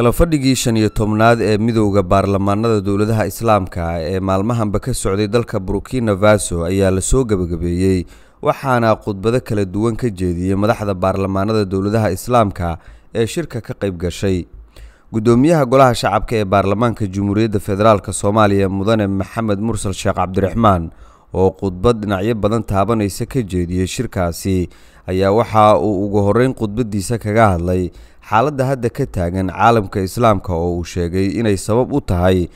kala fadhigii shan iyo tobnaad ee midowda baarlamaanada dowladaha islaamka ah ee maalmahanba ka socday dalka burkina faso ayaa lasoo gebagabeeyey waxaana khudbado kala duwan ka jeediyey madaxda baarlamaanada dowladaha islaamka ee shirka ka qayb gashay guddoomiyaha golaha shacabka ee baarlamaanka jumhuuriyadda federaalka soomaaliya mudane maxamed mursal sheekh cabdiraxmaan oo khudbad dhinacyo badan taabanaysa ka jeediyey shirkaasi ayaa waxa uu ugu horreyn khudbaddiisa kaga hadlay xaaladda hadda ka taagan caalamka islaamka oo uu sheegay inay sabab u tahay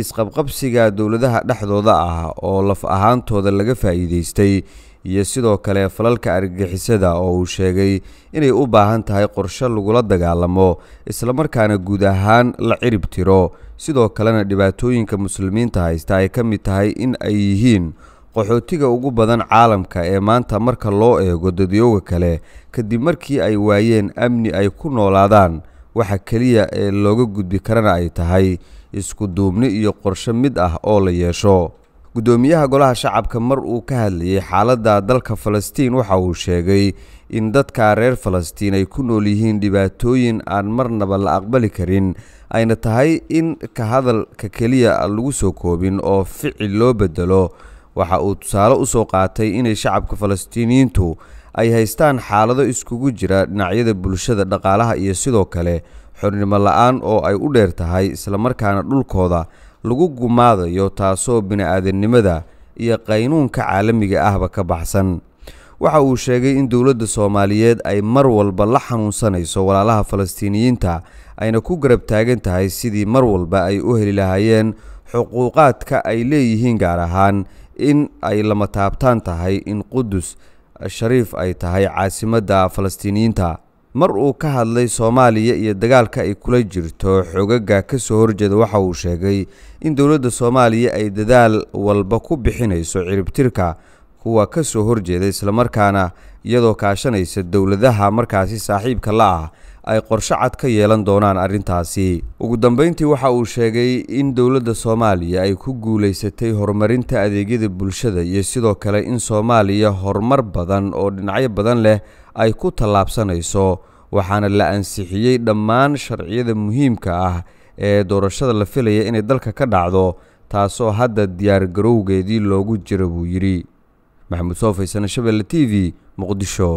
isqabqabsiga dowladaha dhexdooda ah oo laf ahaantooda laga faa'iidaystay iyo sidoo kale falalka argagixisada oo uu sheegay inay u baahan tahay qorshe lagula dagaalamo islamarkaana guud ahaan la cirib tiro sidoo kalena dhibaatooyinka muslimiinta haysta ay ka mid tahay in ay yihiin qaxootiga ugu badan caalamka ee maanta marka loo eego dadyooga kale kadib markii ay waayeen amni ay ku noolaadaan waxa keliya ee looga gudbi karana ay tahay isku duubni iyo qorshe mid ah oo la yeesho guddoomiyaha golaha shacabka mar uu ka hadlayay xaaladda dalka falastiin waxa uu sheegay in dadka reer falastiin ay ku nool yihiin dhibaatooyin aan marnaba la aqbali karin ayna tahay in ka hadalka keliya lagu soo koobin oo ficil loo beddelo waxa uu tusaale u soo qaatay inay shacabka falastiiniyiintu ay haystaan xaalado iskugu jira dhinacyada bulshada dhaqaalaha iyo sidoo kale xornimo la-aan oo ay u dheer tahay islamarkaana dhulkooda lagu gumaadayo taasoo bini aadannimada iyo qaynuunka caalamiga ahba ka baxsan waxa uu sheegay in dowladda soomaaliyeed ay mar walba la xanuunsanayso walaalaha falastiiniyiinta ayna ku garab taagan tahay sidii mar walba ay u heli lahaayeen xuquuqaadka ay leeyihiin gaar ahaan in ay lama taabtaan tahay in qudus shariif ay tahay caasimadda falastiiniyiinta mar uu ka hadlay soomaaliya iyo dagaalka ay kula jirto xoogagga ka soo horjeeda waxa uu sheegay in dowladda soomaaliya ay dadaal walba ku bixinayso ciribtirka kuwa ka soo horjeeda islamarkaana iyadoo kaashanaysa dowladaha markaasi saaxiibka la ah ay qorsho cad ka yeelan doonaan arrintaasi ugu dambayntii waxa uu sheegay in dowladda soomaaliya ay ku guulaysatay horumarinta adeegyada bulshada iyo sidoo kale in soomaaliya horumar badan oo dhinacyo badan leh ay ku tallaabsanayso waxaana la ansixiyey dhammaan sharciyada muhiimka ah ee doorashada la filaya inay dalka ka dhacdo taasoo hadda diyaar garowgeedii loogu jira buu yidhi maxamuud soo faysana shabeelle t v muqdisho